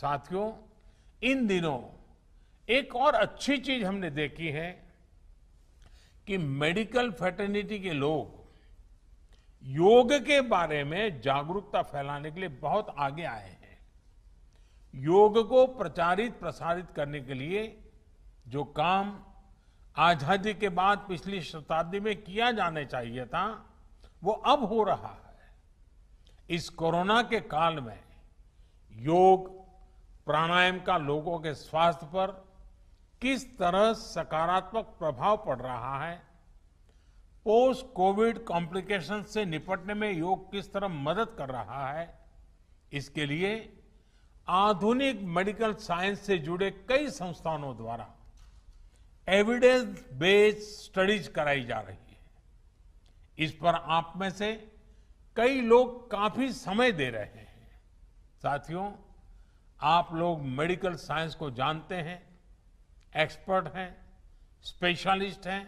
साथियों इन दिनों एक और अच्छी चीज हमने देखी है कि मेडिकल फैटर्निटी के लोग योग के बारे में जागरूकता फैलाने के लिए बहुत आगे आए हैं योग को प्रचारित प्रसारित करने के लिए जो काम आजादी के बाद पिछली शताब्दी में किया जाने चाहिए था वो अब हो रहा है इस कोरोना के काल में योग प्राणायाम का लोगों के स्वास्थ्य पर किस तरह सकारात्मक प्रभाव पड़ रहा है पोस्ट कोविड कॉम्प्लिकेशन से निपटने में योग किस तरह मदद कर रहा है इसके लिए आधुनिक मेडिकल साइंस से जुड़े कई संस्थानों द्वारा एविडेंस बेस्ड स्टडीज कराई जा रही है इस पर आप में से कई लोग काफी समय दे रहे हैं साथियों आप लोग मेडिकल साइंस को जानते हैं एक्सपर्ट हैं स्पेशलिस्ट हैं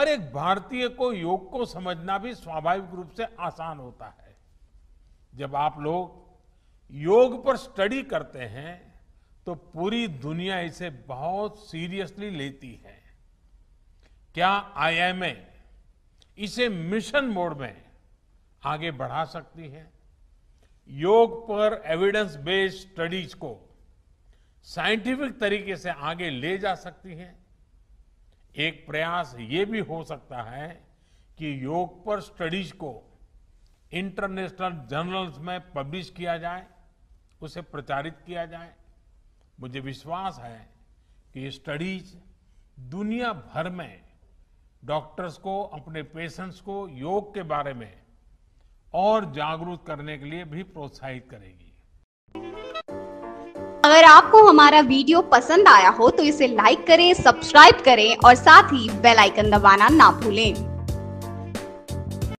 और एक भारतीय को योग को समझना भी स्वाभाविक रूप से आसान होता है जब आप लोग योग पर स्टडी करते हैं तो पूरी दुनिया इसे बहुत सीरियसली लेती है क्या आईएमए इसे मिशन मोड में आगे बढ़ा सकती है योग पर एविडेंस बेस्ड स्टडीज को साइंटिफिक तरीके से आगे ले जा सकती है एक प्रयास ये भी हो सकता है कि योग पर स्टडीज को इंटरनेशनल जर्नल्स में पब्लिश किया जाए उसे प्रचारित किया जाए मुझे विश्वास है कि ये स्टडीज दुनिया भर में डॉक्टर्स को अपने पेशेंट्स को योग के बारे में और जागरूक करने के लिए भी प्रोत्साहित करेगी अगर आपको हमारा वीडियो पसंद आया हो तो इसे लाइक करें सब्सक्राइब करें और साथ ही बेल आइकन दबाना ना भूलें